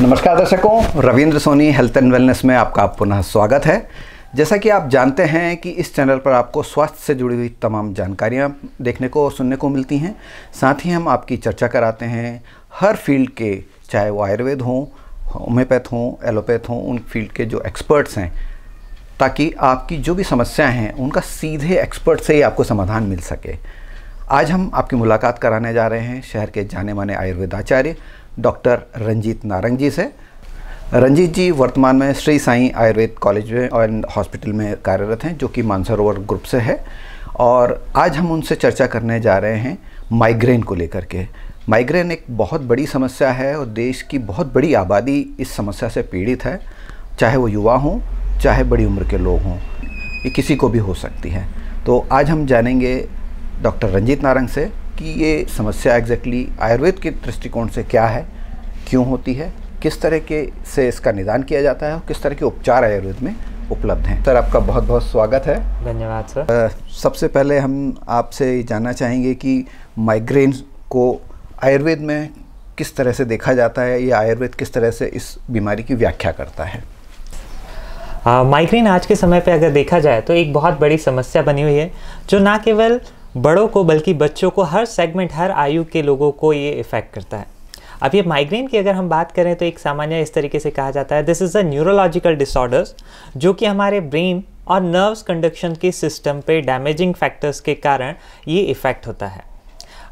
नमस्कार दर्शकों Ravindra Soni health and wellness में आपका पुनः स्वागत है जैसा कि आप जानते हैं कि इस चैनल पर आपको स्वास्थ्य से जुड़ी हुई तमाम जानकारियाँ देखने को और सुनने को मिलती हैं साथ ही हम आपकी चर्चा कराते हैं हर फील्ड के चाहे वो आयुर्वेद हों होम्योपैथ हों एलोपैथ हों उन फील्ड के जो एक्सपर्ट्स हैं ताकि आपकी जो भी समस्याएं हैं उनका सीधे एक्सपर्ट से ही आपको समाधान मिल सके आज हम आपकी मुलाकात कराने जा रहे हैं शहर के जाने माने आयुर्वेदाचार्य डॉक्टर रंजीत नारंग जी से रंजीत जी वर्तमान में श्री साईं आयुर्वेद कॉलेज में और हॉस्पिटल में कार्यरत हैं जो कि मानसरोवर ग्रुप से है और आज हम उनसे चर्चा करने जा रहे हैं माइग्रेन को लेकर के माइग्रेन एक बहुत बड़ी समस्या है और देश की बहुत बड़ी आबादी इस समस्या से पीड़ित है चाहे वो युवा हों चाहे बड़ी उम्र के लोग हों ये किसी को भी हो सकती है तो आज हम जानेंगे डॉक्टर रंजीत नारंग से कि ये समस्या एग्जैक्टली आयुर्वेद के दृष्टिकोण से क्या है क्यों होती है किस तरह के से इसका निदान किया जाता है और किस तरह के उपचार आयुर्वेद में उपलब्ध हैं सर आपका बहुत बहुत स्वागत है धन्यवाद सर सबसे पहले हम आपसे जानना चाहेंगे कि माइग्रेन को आयुर्वेद में किस तरह से देखा जाता है या आयुर्वेद किस तरह से इस बीमारी की व्याख्या करता है माइग्रेन आज के समय पर अगर देखा जाए तो एक बहुत बड़ी समस्या बनी हुई है जो ना केवल बड़ों को बल्कि बच्चों को हर सेगमेंट हर आयु के लोगों को ये इफ़ेक्ट करता है अब ये माइग्रेन की अगर हम बात करें तो एक सामान्य इस तरीके से कहा जाता है this is a neurological disorders जो कि हमारे ब्रेन और नर्व्स कंडक्शन के सिस्टम पे डैमेजिंग फैक्टर्स के कारण ये इफ़ेक्ट होता है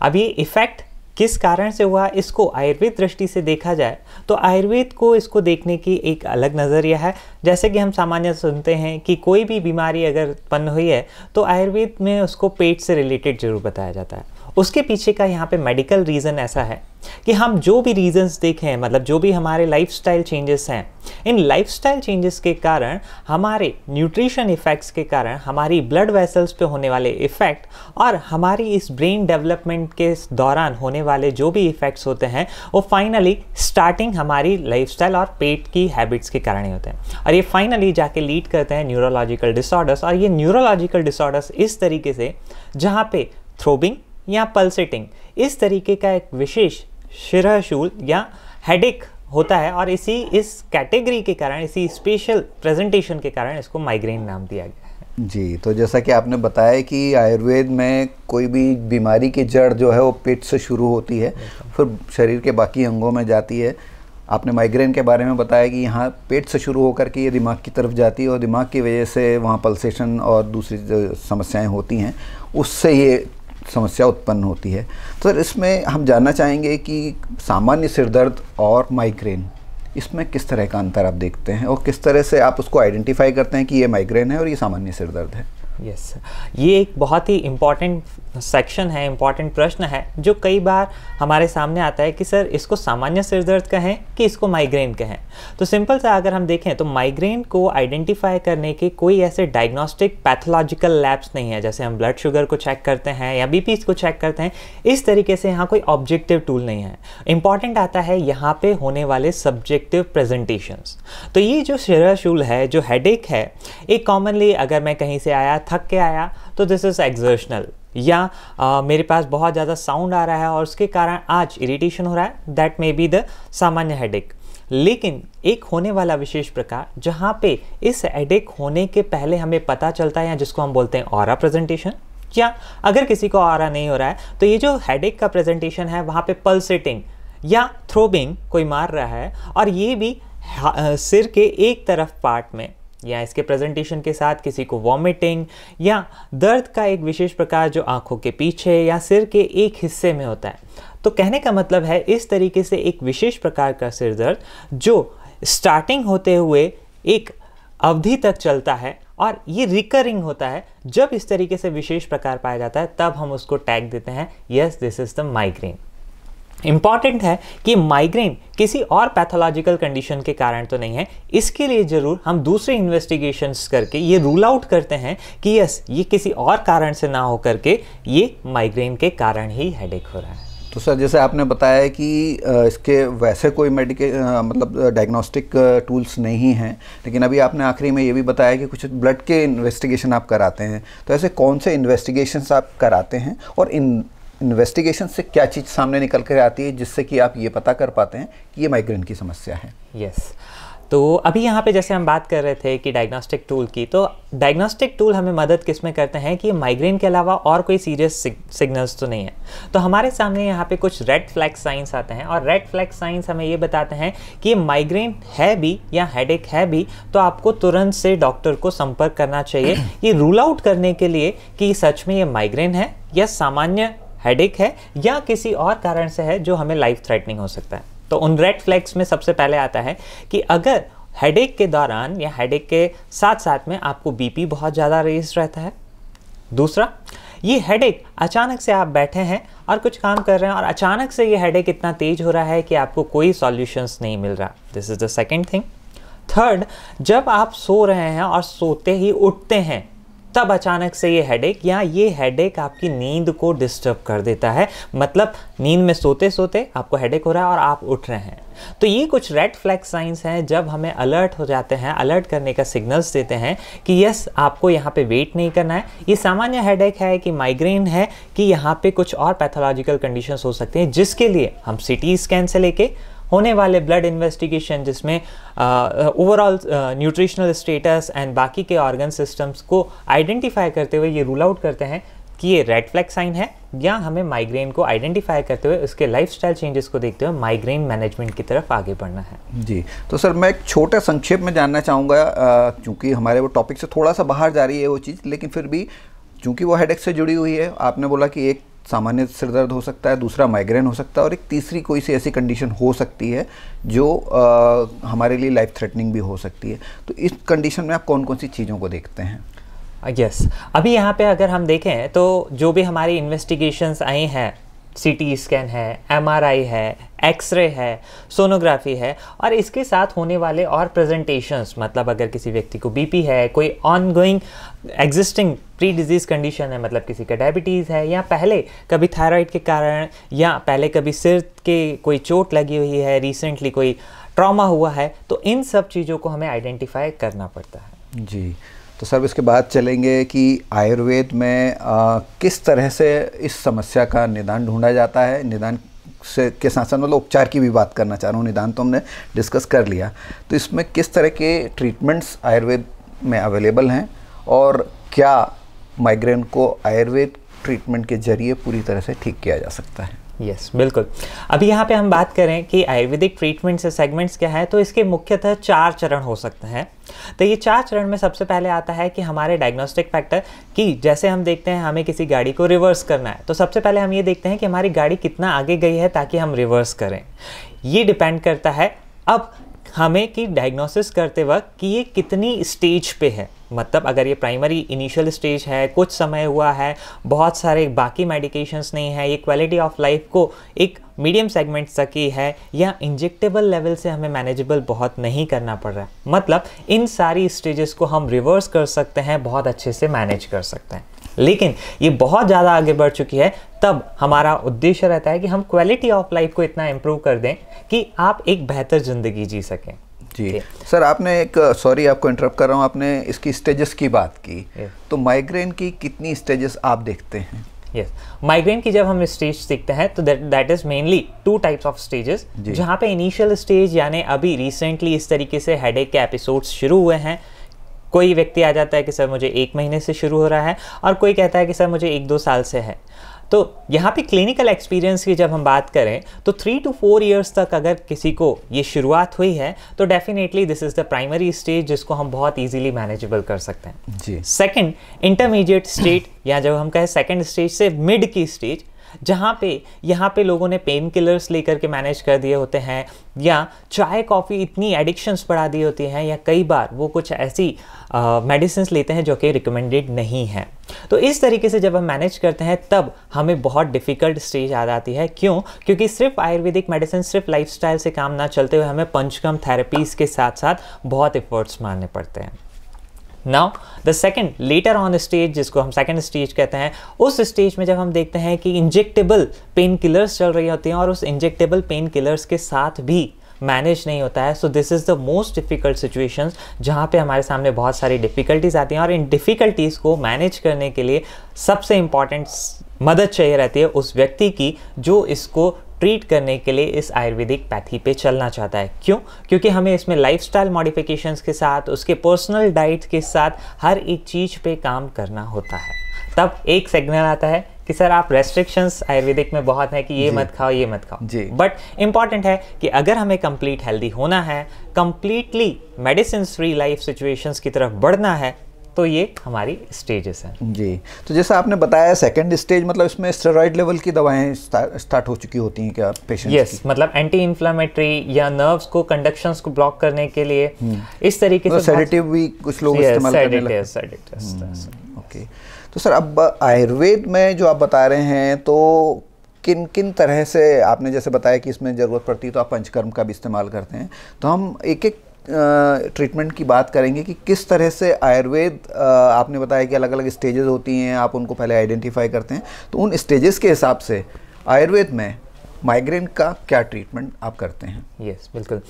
अब ये इफ़ेक्ट किस कारण से हुआ इसको आयुर्वेद दृष्टि से देखा जाए तो आयुर्वेद को इसको देखने की एक अलग नज़रिया है जैसे कि हम सामान्य सुनते हैं कि कोई भी बीमारी अगर उत्पन्न हुई है तो आयुर्वेद में उसको पेट से रिलेटेड जरूर बताया जाता है उसके पीछे का यहाँ पे मेडिकल रीज़न ऐसा है कि हम जो भी रीजंस देखे हैं मतलब जो भी हमारे लाइफस्टाइल चेंजेस हैं इन लाइफस्टाइल चेंजेस के कारण हमारे न्यूट्रिशन इफ़ेक्ट्स के कारण हमारी ब्लड वेसल्स पे होने वाले इफ़ेक्ट और हमारी इस ब्रेन डेवलपमेंट के दौरान होने वाले जो भी इफ़ेक्ट्स होते हैं वो फाइनली स्टार्टिंग हमारी लाइफ और पेट की हैबिट्स के कारण ही होते हैं और ये फाइनली जाके लीड करते हैं न्यूरोलॉजिकल डिसऑर्डर्स और ये न्यूरोलॉजिकल डिसऑर्डर्स इस तरीके से जहाँ पे थ्रोबिंग या पल्सेटिंग इस तरीके का एक विशेष शिरहशूल या हेडेक होता है और इसी इस कैटेगरी के कारण इसी स्पेशल प्रेजेंटेशन के कारण इसको माइग्रेन नाम दिया गया है जी तो जैसा कि आपने बताया कि आयुर्वेद में कोई भी बीमारी की जड़ जो है वो पेट से शुरू होती है फिर शरीर के बाकी अंगों में जाती है आपने माइग्रेन के बारे में बताया कि यहाँ पेट से शुरू होकर के ये दिमाग की तरफ जाती है और दिमाग की वजह से वहाँ पल्सेशन और दूसरी समस्याएं होती हैं उससे ये समस्या उत्पन्न होती है तो सर इसमें हम जानना चाहेंगे कि सामान्य सिरदर्द और माइग्रेन इसमें किस तरह का अंतर आप देखते हैं और किस तरह से आप उसको आइडेंटिफाई करते हैं कि ये माइग्रेन है और ये सामान्य सिरदर्द है यस yes. ये एक बहुत ही इम्पॉर्टेंट सेक्शन है इम्पॉर्टेंट प्रश्न है जो कई बार हमारे सामने आता है कि सर इसको सामान्य सिर दर्द कहें कि इसको माइग्रेन कहें तो सिंपल सा अगर हम देखें तो माइग्रेन को आइडेंटिफाई करने के कोई ऐसे डायग्नोस्टिक पैथोलॉजिकल लैब्स नहीं है जैसे हम ब्लड शुगर को चेक करते हैं या बी को चेक करते हैं इस तरीके से यहाँ कोई ऑब्जेक्टिव टूल नहीं है इंपॉर्टेंट आता है यहाँ पर होने वाले सब्जेक्टिव प्रेजेंटेशंस तो ये जो शूल है जो हेडेक है एक कॉमनली अगर मैं कहीं से आया थक के आया तो दिस इज़ एक्जर्शनल या आ, मेरे पास बहुत ज़्यादा साउंड आ रहा है और उसके कारण आज इरिटेशन हो रहा है दैट मे बी द सामान्य हेडेक लेकिन एक होने वाला विशेष प्रकार जहाँ पे इस हेडेक होने के पहले हमें पता चलता है या जिसको हम बोलते हैं और प्रेजेंटेशन या अगर किसी को आरा नहीं हो रहा है तो ये जो हेडेक का प्रेजेंटेशन है वहाँ पे पल्सेटिंग या थ्रोबिंग कोई मार रहा है और ये भी सिर के एक तरफ पार्ट में या इसके प्रेजेंटेशन के साथ किसी को वॉमिटिंग या दर्द का एक विशेष प्रकार जो आंखों के पीछे या सिर के एक हिस्से में होता है तो कहने का मतलब है इस तरीके से एक विशेष प्रकार का सिर दर्द जो स्टार्टिंग होते हुए एक अवधि तक चलता है और ये रिकरिंग होता है जब इस तरीके से विशेष प्रकार पाया जाता है तब हम उसको टैग देते हैं yes this is the migraine important है कि माइग्रेन किसी और पैथोलॉजिकल कंडीशन के कारण तो नहीं है इसके लिए ज़रूर हम दूसरे इन्वेस्टिगेशंस करके ये रूल आउट करते हैं कि यस ये किसी और कारण से ना हो करके ये माइग्रेन के कारण ही हेडेक हो रहा है तो सर जैसे आपने बताया है कि इसके वैसे कोई मेडिके मतलब डायग्नोस्टिक टूल्स नहीं हैं लेकिन अभी आपने आखिरी में ये भी बताया कि कुछ ब्लड के इन्वेस्टिगेशन आप कराते हैं तो ऐसे कौन से इन्वेस्टिगेशंस आप कराते हैं और इन इन्वेस्टिगेशन से क्या चीज़ सामने निकल कर आती है जिससे कि आप ये पता कर पाते हैं कि ये माइग्रेन की समस्या है यस yes. तो अभी यहाँ पे जैसे हम बात कर रहे थे कि डायग्नोस्टिक टूल की तो डायग्नोस्टिक टूल हमें मदद किस में करते हैं कि माइग्रेन के अलावा और कोई सीरियस सिग्नल्स तो नहीं है तो हमारे सामने यहाँ पे कुछ रेड फ्लैग साइंस आते हैं और रेड फ्लैग साइंस हमें ये बताते हैं कि माइग्रेन है भी या हेड है भी तो आपको तुरंत से डॉक्टर को संपर्क करना चाहिए ये रूल आउट करने के लिए कि सच में ये माइग्रेन है या सामान्य हेडेक है या किसी और कारण से है जो हमें लाइफ थ्रेटनिंग हो सकता है तो उन रेड फ्लैग्स में सबसे पहले आता है कि अगर हेडेक के दौरान या हेडेक के साथ साथ में आपको बीपी बहुत ज़्यादा रेस रहता है दूसरा ये हेडेक अचानक से आप बैठे हैं और कुछ काम कर रहे हैं और अचानक से ये हेडेक इतना तेज हो रहा है कि आपको कोई सॉल्यूशंस नहीं मिल रहा this is the second thing third जब आप सो रहे हैं और सोते ही उठते हैं तब अचानक से ये हेडेक या ये हेडेक आपकी नींद को डिस्टर्ब कर देता है मतलब नींद में सोते सोते आपको हेडेक हो रहा है और आप उठ रहे हैं तो ये कुछ रेड फ्लैग साइंस हैं जब हमें अलर्ट हो जाते हैं अलर्ट करने का सिग्नल्स देते हैं कि यस आपको यहाँ पे वेट नहीं करना है ये सामान्य हेडेक है कि माइग्रेन है कि यहाँ पे कुछ और पैथोलॉजिकल कंडीशंस हो सकते हैं जिसके लिए हम सी टी स्कैन से लेके होने वाले ब्लड इन्वेस्टिगेशन जिसमें ओवरऑल न्यूट्रिशनल स्टेटस एंड बाकी के ऑर्गन सिस्टम्स को आइडेंटिफाई करते हुए ये रूल आउट करते हैं कि ये रेड फ्लैग साइन है या हमें माइग्रेन को आइडेंटिफाई करते हुए उसके लाइफस्टाइल चेंजेस को देखते हुए माइग्रेन मैनेजमेंट की तरफ आगे बढ़ना है जी तो सर मैं एक छोटा संक्षेप में जानना चाहूँगा क्योंकि हमारे वो टॉपिक से थोड़ा सा बाहर जा रही है वो चीज़ लेकिन फिर भी क्योंकि वो हेडेक से जुड़ी हुई है आपने बोला कि एक सामान्य सिर दर्द हो सकता है दूसरा माइग्रेन हो सकता है और एक तीसरी कोई सी ऐसी कंडीशन हो सकती है जो आ, हमारे लिए लाइफ थ्रेटनिंग भी हो सकती है तो इस कंडीशन में आप कौन कौन सी चीज़ों को देखते हैं यस uh, yes. अभी यहाँ पे अगर हम देखें तो जो भी हमारी इन्वेस्टिगेशंस आई हैं सीटी स्कैन है एमआरआई है एक्सरे है सोनोग्राफी है और इसके साथ होने वाले और प्रेजेंटेशंस मतलब अगर किसी व्यक्ति को बीपी है कोई ongoing existing pre disease condition है मतलब किसी का डायबिटीज़ है या पहले कभी थायराइड के कारण या पहले कभी सिर के कोई चोट लगी हुई है रिसेंटली कोई ट्रॉमा हुआ है तो इन सब चीज़ों को हमें आइडेंटिफाई करना पड़ता है जी तो सर इसके बाद चलेंगे कि आयुर्वेद में आ, किस तरह से इस समस्या का निदान ढूंढा जाता है निदान से के साथ साथ मतलब उपचार की भी बात करना चाह रहा हूँ निदान तो हमने डिस्कस कर लिया तो इसमें किस तरह के ट्रीटमेंट्स आयुर्वेद में अवेलेबल हैं और क्या माइग्रेन को आयुर्वेद ट्रीटमेंट के जरिए पूरी तरह से ठीक किया जा सकता है यस yes, बिल्कुल अभी यहाँ पे हम बात करें कि आयुर्वेदिक ट्रीटमेंट से सेगमेंट्स क्या है तो इसके मुख्यतः चार चरण हो सकते हैं तो ये चार चरण में सबसे पहले आता है कि हमारे डायग्नोस्टिक फैक्टर कि जैसे हम देखते हैं हमें किसी गाड़ी को रिवर्स करना है तो सबसे पहले हम ये देखते हैं कि हमारी गाड़ी कितना आगे गई है ताकि हम रिवर्स करें ये डिपेंड करता है अब हमें कि डायग्नोसिस करते वक्त कि ये कितनी स्टेज पे है मतलब अगर ये प्राइमरी इनिशियल स्टेज है कुछ समय हुआ है बहुत सारे बाकी मेडिकेशंस नहीं है ये क्वालिटी ऑफ लाइफ को एक मीडियम सेगमेंट तक ही है या इंजेक्टेबल लेवल से हमें मैनेजेबल बहुत नहीं करना पड़ रहा है मतलब इन सारी स्टेजेस को हम रिवर्स कर सकते हैं बहुत अच्छे से मैनेज कर सकते हैं लेकिन ये बहुत ज़्यादा आगे बढ़ चुकी है तब हमारा उद्देश्य रहता है कि हम क्वालिटी ऑफ लाइफ को इतना इम्प्रूव कर दें कि आप एक बेहतर ज़िंदगी जी सकें जी सर आपने एक सॉरी आपको इंटरप्ट कर रहा हूँ आपने इसकी स्टेजेस की बात की तो माइग्रेन की कितनी स्टेजेस आप देखते हैं यस माइग्रेन की जब हम स्टेज देखते हैं तो that is mainly two types of stages जहाँ पे इनिशियल स्टेज यानी अभी रिसेंटली इस तरीके से हेडेक के एपिसोड्स शुरू हुए हैं कोई व्यक्ति आ जाता है कि सर मुझे एक महीने से शुरू हो रहा है और कोई कहता है कि सर मुझे एक दो साल से है तो यहाँ पे क्लिनिकल एक्सपीरियंस की जब हम बात करें तो थ्री टू फोर इयर्स तक अगर किसी को ये शुरुआत हुई है तो definitely this is the primary stage जिसको हम बहुत इजीली मैनेजेबल कर सकते हैं जी सेकेंड इंटरमीडिएट स्टेज या जब हम कहें सेकेंड स्टेज से मिड की स्टेज जहाँ पे यहाँ पे लोगों ने पेन किलर्स लेकर के मैनेज कर दिए होते हैं या चाय कॉफ़ी इतनी एडिक्शंस बढ़ा दी होती हैं या कई बार वो कुछ ऐसी मेडिसिन लेते हैं जो कि रिकमेंडेड नहीं है तो इस तरीके से जब हम मैनेज करते हैं तब हमें बहुत डिफ़िकल्ट स्टेज आ जाती है क्यों क्योंकि सिर्फ आयुर्वेदिक मेडिसिन सिर्फ लाइफस्टाइल से काम ना चलते हुए हमें पंचकम थेरेपीज़ के साथ साथ बहुत एफर्ट्स मारने पड़ते हैं now the second later on stage जिसको हम सेकेंड स्टेज कहते हैं उस स्टेज में जब हम देखते हैं कि इंजेक्टेबल पेन किलर्स चल रही होती हैं और उस इंजेक्टेबल पेन किलर्स के साथ भी मैनेज नहीं होता है so this is the most difficult situation जहाँ पे हमारे सामने बहुत सारी डिफ़िकल्टीज आती हैं और इन डिफ़िकल्टीज़ को मैनेज करने के लिए सबसे इम्पॉर्टेंट मदद चाहिए रहती है उस व्यक्ति की जो इसको ट्रीट करने के लिए इस आयुर्वेदिक पैथी पे चलना चाहता है क्यों क्योंकि हमें इसमें लाइफस्टाइल मॉडिफिकेशंस के साथ उसके पर्सनल डाइट के साथ हर एक चीज़ पे काम करना होता है तब एक सिग्नल आता है कि सर आप रेस्ट्रिक्शंस आयुर्वेदिक में बहुत है कि ये मत खाओ ये मत खाओ जी बट इम्पॉर्टेंट है कि अगर हमें कंप्लीट हेल्दी होना है completely medicine free life situations की तरफ बढ़ना है तो ये हमारी स्टेजेस हैं जी तो जैसा आपने बताया सेकंड स्टेज मतलब इसमें स्टेरॉइड लेवल की दवाएं स्टार्ट हो चुकी होती हैं क्या पेशेंट यस yes, मतलब एंटी इन्फ्लामेटरी या नर्व्स को कंडक्शंस को ब्लॉक करने के लिए हम्म। इस तरीके तो से सेडेटिव भी कुछ लोग yes, इस्तेमाल करने लगे ओके हम्म, तो सर अब आयुर्वेद में जो आप बता रहे हैं तो किन किन तरह से आपने जैसे बताया कि इसमें ज़रूरत पड़ती है तो आप पंचकर्म का भी इस्तेमाल करते हैं तो हम एक एक ट्रीटमेंट की बात करेंगे कि किस तरह से आयुर्वेद आपने बताया कि अलग अलग स्टेजेस होती हैं आप उनको पहले आइडेंटिफाई करते हैं तो उन स्टेजेस के हिसाब से आयुर्वेद में माइग्रेन का क्या ट्रीटमेंट आप करते हैं यस yes, बिल्कुल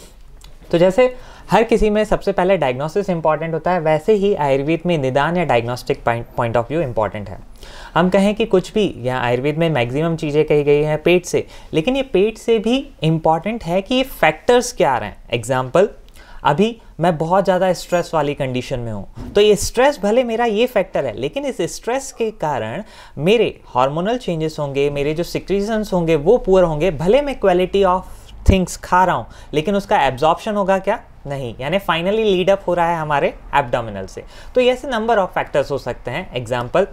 तो जैसे हर किसी में सबसे पहले डायग्नोसिस इंपॉर्टेंट होता है वैसे ही आयुर्वेद में निदान या diagnostic point of view important है हम कहें कि कुछ भी या आयुर्वेद में मैक्सिमम चीज़ें कही गई हैं पेट से लेकिन ये पेट से भी इम्पॉर्टेंट है कि ये फैक्टर्स क्या आ रहे हैं एग्जाम्पल अभी मैं बहुत ज़्यादा स्ट्रेस वाली कंडीशन में हूँ तो ये स्ट्रेस भले मेरा ये फैक्टर है लेकिन इस स्ट्रेस के कारण मेरे हार्मोनल चेंजेस होंगे मेरे जो सिक्रीजन्स होंगे वो पुअर होंगे भले मैं क्वालिटी ऑफ थिंग्स खा रहा हूँ लेकिन उसका एब्जॉर्प्शन होगा क्या नहीं यानी फाइनली लीडअप हो रहा है हमारे एबडामिनल से तो ये ऐसे नंबर ऑफ फैक्टर्स हो सकते हैं एग्जाम्पल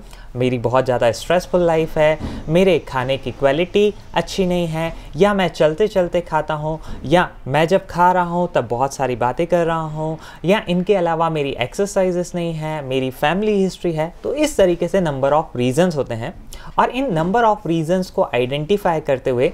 मेरी बहुत ज़्यादा स्ट्रेसफुल लाइफ है मेरे खाने की क्वालिटी अच्छी नहीं है या मैं चलते चलते खाता हूँ या मैं जब खा रहा हूँ तब बहुत सारी बातें कर रहा हूँ या इनके अलावा मेरी एक्सरसाइजेस नहीं है मेरी फैमिली हिस्ट्री है तो इस तरीके से नंबर ऑफ़ रीजन्स होते हैं और इन नंबर ऑफ़ रीजन्स को आइडेंटिफाई करते हुए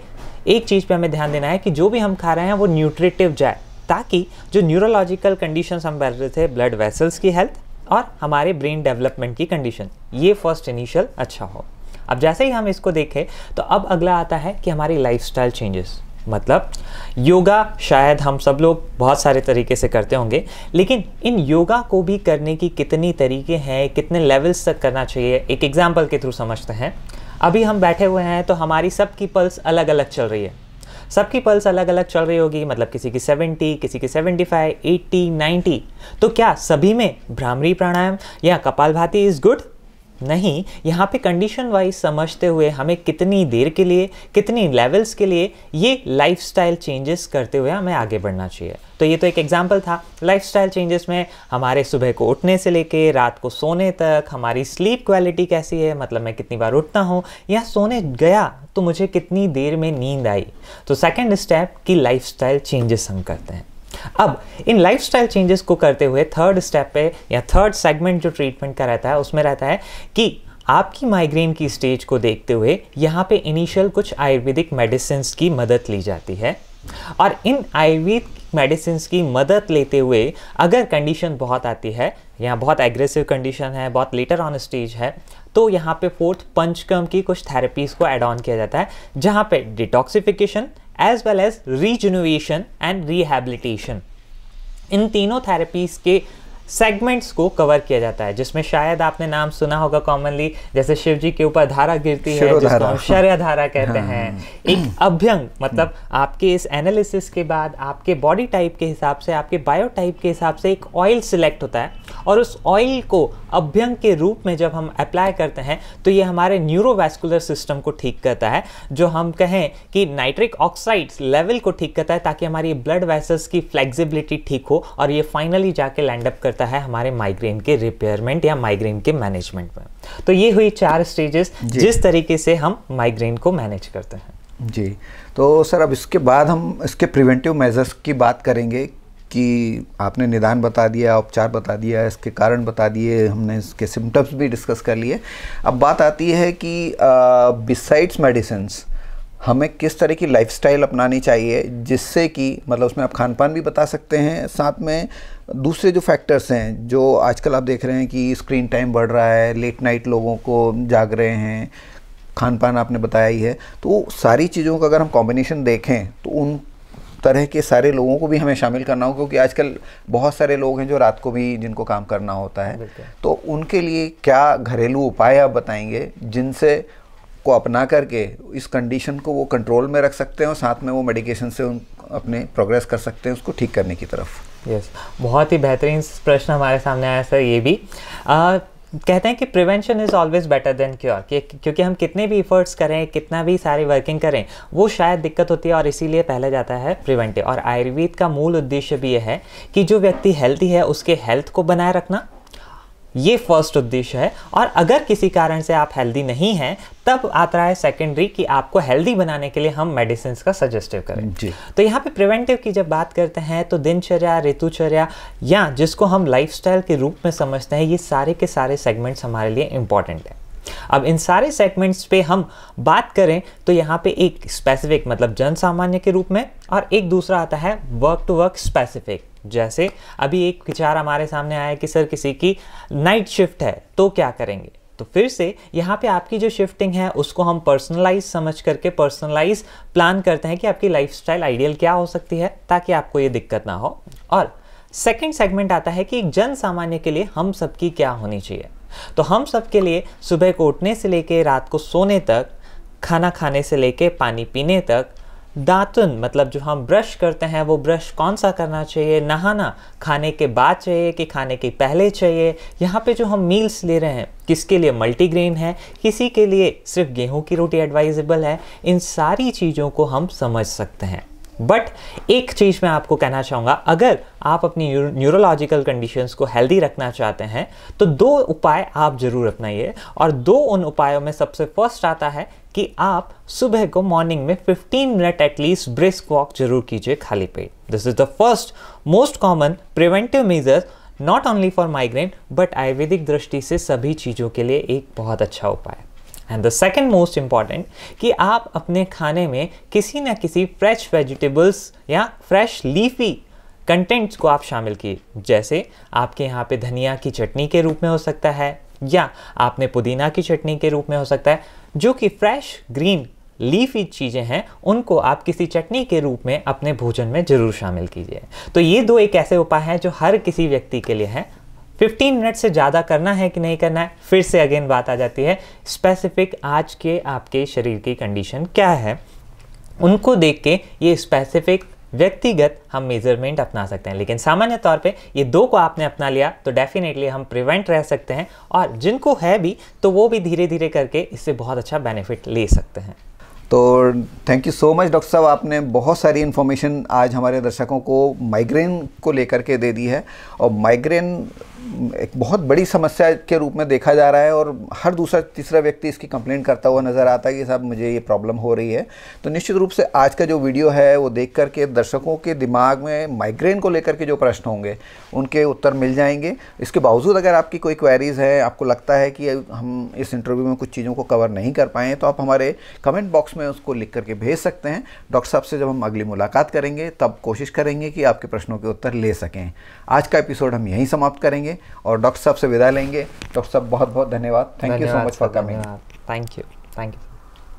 एक चीज़ पे हमें ध्यान देना है कि जो भी हम खा रहे हैं वो न्यूट्रिटिव जाए ताकि जो न्यूरोलॉजिकल कंडीशन हम बैठ रहे थे ब्लड वेसल्स की हेल्थ और हमारे ब्रेन डेवलपमेंट की कंडीशन ये फर्स्ट इनिशियल अच्छा हो अब जैसे ही हम इसको देखें तो अब अगला आता है कि हमारी लाइफ चेंजेस मतलब योगा शायद हम सब लोग बहुत सारे तरीके से करते होंगे लेकिन इन योगा को भी करने की कितनी तरीके हैं कितने लेवल्स तक करना चाहिए एक एग्जाम्पल के थ्रू समझते हैं अभी हम बैठे हुए हैं तो हमारी सबकी पल्स अलग अलग चल रही है सबकी पल्स अलग अलग चल रही होगी मतलब किसी की 70, किसी की 75, 80, 90 तो क्या सभी में भ्रामरी प्राणायाम या कपाल भाती इज़ गुड नहीं यहाँ पे कंडीशन वाइज समझते हुए हमें कितनी देर के लिए कितनी लेवल्स के लिए ये लाइफ चेंजेस करते हुए हमें आगे बढ़ना चाहिए तो ये तो एक एग्जाम्पल था लाइफ चेंजेस में हमारे सुबह को उठने से लेके रात को सोने तक हमारी स्लीप क्वालिटी कैसी है मतलब मैं कितनी बार उठता हूँ या सोने गया तो मुझे कितनी देर में नींद आई तो सेकेंड स्टेप की लाइफ चेंजेस हम करते हैं अब इन लाइफस्टाइल चेंजेस को करते हुए थर्ड स्टेप पे या थर्ड सेगमेंट जो ट्रीटमेंट का रहता है उसमें रहता है कि आपकी माइग्रेन की स्टेज को देखते हुए यहाँ पे इनिशियल कुछ आयुर्वेदिक मेडिसिन की मदद ली जाती है और इन आयुर्वेद मेडिसिन की मदद लेते हुए अगर कंडीशन बहुत आती है यहाँ बहुत एग्रेसिव कंडीशन है बहुत लेटर ऑन स्टेज है तो यहाँ पे फोर्थ पंचकम की कुछ थेरेपीज़ को एड ऑन किया जाता है जहाँ पे detoxification as well as rejuvenation and rehabilitation इन तीनों थेरेपीज के सेगमेंट्स को कवर किया जाता है जिसमें शायद आपने नाम सुना होगा कॉमनली जैसे शिव जी के ऊपर धारा गिरती है जिसको हम शर्य धारा कहते हाँ। हैं एक अभ्यंग मतलब आपके इस एनालिसिस के बाद आपके बॉडी टाइप के हिसाब से आपके बायो टाइप के हिसाब से एक ऑयल सिलेक्ट होता है और उस ऑयल को अभ्यंग के रूप में जब हम अप्लाई करते हैं तो ये हमारे न्यूरोवैस्कुलर सिस्टम को ठीक करता है जो हम कहें कि नाइट्रिक ऑक्साइड लेवल को ठीक करता है ताकि हमारी ब्लड वैसल्स की फ्लेक्सिबिलिटी ठीक हो और ये फाइनली जाके लैंड अप करता है हमारे माइग्रेन के रिपेयरमेंट या माइग्रेन के मैनेजमेंट में तो ये हुई चार स्टेजेस जिस तरीके से हम माइग्रेन को मैनेज करते हैं जी तो सर अब इसके बाद हम इसके प्रिवेंटिव मेजर्स की बात करेंगे कि आपने निदान बता दिया उपचार बता दिया इसके कारण बता दिए हमने इसके सिम्टम्स भी डिस्कस कर लिए अब बात आती है कि बिसाइड्स मेडिसिन हमें किस तरह की लाइफस्टाइल अपनानी चाहिए जिससे कि मतलब उसमें आप खान पान भी बता सकते हैं साथ में दूसरे जो फैक्टर्स हैं जो आजकल आप देख रहे हैं कि स्क्रीन टाइम बढ़ रहा है लेट नाइट लोगों को जाग रहे हैं खान पान आपने बताया ही है तो सारी चीज़ों का अगर हम कॉम्बिनेशन देखें तो उन तरह के सारे लोगों को भी हमें शामिल करना होगा क्योंकि आजकल बहुत सारे लोग हैं जो रात को भी जिनको काम करना होता है तो उनके लिए क्या घरेलू उपाय आप बताएंगे जिनसे को अपना करके इस कंडीशन को वो कंट्रोल में रख सकते हैं और साथ में वो मेडिकेशन से उन अपने प्रोग्रेस कर सकते हैं उसको ठीक करने की तरफ यस yes. बहुत ही बेहतरीन प्रश्न हमारे सामने आया सर ये भी आ, कहते हैं कि prevention is always better than cure कि क्योंकि हम कितने भी इफ़र्ट्स करें कितना भी सारी वर्किंग करें वो शायद दिक्कत होती है और इसीलिए पहले जाता है प्रिवेंटिव और आयुर्वेद का मूल उद्देश्य भी यह है कि जो व्यक्ति हेल्थी है उसके हेल्थ को बनाए रखना ये फर्स्ट उद्देश्य है और अगर किसी कारण से आप हेल्दी नहीं हैं तब आता है सेकेंडरी कि आपको हेल्दी बनाने के लिए हम मेडिसिन का सजेस्टिव करें जी तो यहाँ पे प्रिवेंटिव की जब बात करते हैं तो दिनचर्या ऋतुचर्या या जिसको हम लाइफस्टाइल के रूप में समझते हैं ये सारे के सारे सेगमेंट्स हमारे लिए इंपॉर्टेंट हैं अब इन सारे सेगमेंट्स पे हम बात करें तो यहाँ पे एक स्पेसिफिक मतलब जन सामान्य के रूप में और एक दूसरा आता है वर्क टू वर्क स्पेसिफिक जैसे अभी एक विचार हमारे सामने आया कि सर किसी की नाइट शिफ्ट है तो क्या करेंगे तो फिर से यहाँ पे आपकी जो शिफ्टिंग है उसको हम पर्सनलाइज समझ करके पर्सनलाइज प्लान करते हैं कि आपकी लाइफस्टाइल आइडियल क्या हो सकती है ताकि आपको ये दिक्कत ना हो और सेकंड सेगमेंट आता है कि एक जन सामान्य के लिए हम सबकी क्या होनी चाहिए तो हम सब के लिए सुबह को उठने से लेके रात को सोने तक खाना खाने से लेके पानी पीने तक दातुन मतलब जो हम ब्रश करते हैं वो ब्रश कौन सा करना चाहिए नहाना खाने के बाद चाहिए कि खाने के पहले चाहिए यहाँ पे जो हम मील्स ले रहे हैं किसके लिए मल्टीग्रेन है किसी के लिए सिर्फ गेहूं की रोटी एडवाइजेबल है इन सारी चीज़ों को हम समझ सकते हैं बट एक चीज़ मैं आपको कहना चाहूंगा अगर आप अपनी न्यूरोलॉजिकल कंडीशंस को हेल्दी रखना चाहते हैं तो दो उपाय आप ज़रूर अपनाइए और दो उन उपायों में सबसे फर्स्ट आता है कि आप सुबह को मॉर्निंग में 15 मिनट एटलीस्ट ब्रिस्क वॉक जरूर कीजिए खाली पेट this is the first most common preventive measures not only for migraine but आयुर्वेदिक दृष्टि से सभी चीज़ों के लिए एक बहुत अच्छा उपाय है and the second most important कि आप अपने खाने में किसी ना किसी फ्रेश वेजिटेबल्स या फ्रेश लीफी कंटेंट्स को आप शामिल किए जैसे आपके यहाँ पे धनिया की चटनी के रूप में हो सकता है या आपने पुदीना की चटनी के रूप में हो सकता है जो कि फ्रेश ग्रीन लीफी चीज़ें हैं उनको आप किसी चटनी के रूप में अपने भोजन में ज़रूर शामिल कीजिए तो ये दो एक ऐसे उपाय हैं जो हर किसी व्यक्ति के लिए हैं 15 मिनट से ज़्यादा करना है कि नहीं करना है फिर से अगेन बात आ जाती है स्पेसिफिक आज के आपके शरीर की कंडीशन क्या है उनको देख के ये स्पेसिफिक व्यक्तिगत हम मेजरमेंट अपना सकते हैं लेकिन सामान्य तौर पे ये दो को आपने अपना लिया तो डेफिनेटली हम प्रिवेंट रह सकते हैं और जिनको है भी तो वो भी धीरे धीरे करके इससे बहुत अच्छा बेनिफिट ले सकते हैं तो thank you so much doctor साहब आपने बहुत सारी इन्फॉर्मेशन आज हमारे दर्शकों को माइग्रेन को लेकर के दे दी है और माइग्रेन एक बहुत बड़ी समस्या के रूप में देखा जा रहा है और हर दूसरा तीसरा व्यक्ति इसकी कंप्लेंट करता हुआ नज़र आता है कि साहब मुझे ये प्रॉब्लम हो रही है तो निश्चित रूप से आज का जो वीडियो है वो देख करके दर्शकों के दिमाग में माइग्रेन को लेकर के जो प्रश्न होंगे उनके उत्तर मिल जाएंगे इसके बावजूद अगर आपकी कोई क्वेरीज़ है आपको लगता है कि हम इस इंटरव्यू में कुछ चीज़ों को कवर नहीं कर पाएँ तो आप हमारे कमेंट बॉक्स में उसको लिख करके भेज सकते हैं डॉक्टर साहब से जब हम अगली मुलाकात करेंगे तब कोशिश करेंगे कि आपके प्रश्नों के उत्तर ले सकें आज का एपिसोड हम यहीं समाप्त करेंगे करेंगे और डॉक्टर साहब से विदा लेंगे डॉक्टर साहब बहुत बहुत धन्यवाद thank you so much for coming thank you thank you